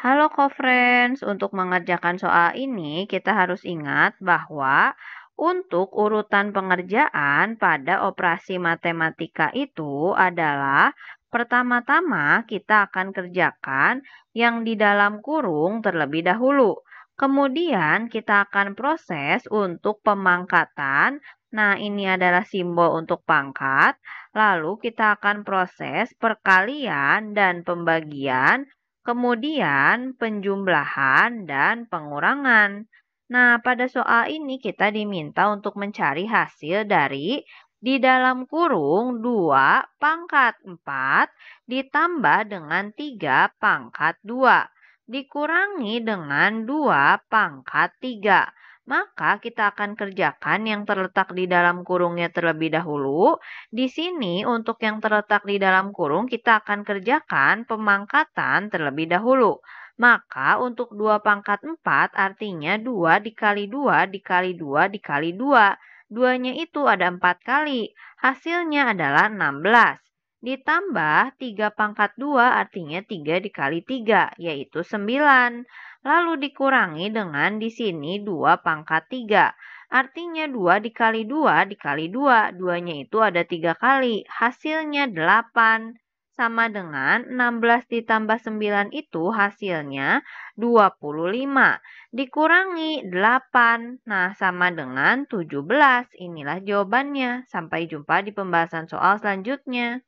Halo co-friends, untuk mengerjakan soal ini kita harus ingat bahwa untuk urutan pengerjaan pada operasi matematika itu adalah pertama-tama kita akan kerjakan yang di dalam kurung terlebih dahulu. Kemudian kita akan proses untuk pemangkatan. Nah, ini adalah simbol untuk pangkat. Lalu kita akan proses perkalian dan pembagian Kemudian penjumlahan dan pengurangan. Nah, pada soal ini kita diminta untuk mencari hasil dari di dalam kurung 2 pangkat 4 ditambah dengan 3 pangkat 2 dikurangi dengan 2 pangkat 3 maka kita akan kerjakan yang terletak di dalam kurungnya terlebih dahulu. Di sini untuk yang terletak di dalam kurung kita akan kerjakan pemangkatan terlebih dahulu. Maka untuk 2 pangkat 4 artinya 2 dikali 2 dikali 2 dikali 2. Duanya itu ada 4 kali. Hasilnya adalah 16. Ditambah 3 pangkat 2 artinya 3 dikali 3 yaitu 9. Lalu dikurangi dengan di sini 2 pangkat 3. Artinya 2 dikali 2 dikali 2. Duanya itu ada 3 kali. Hasilnya 8. Sama dengan 16 ditambah 9 itu hasilnya 25. Dikurangi 8. Nah, sama dengan 17. Inilah jawabannya. Sampai jumpa di pembahasan soal selanjutnya.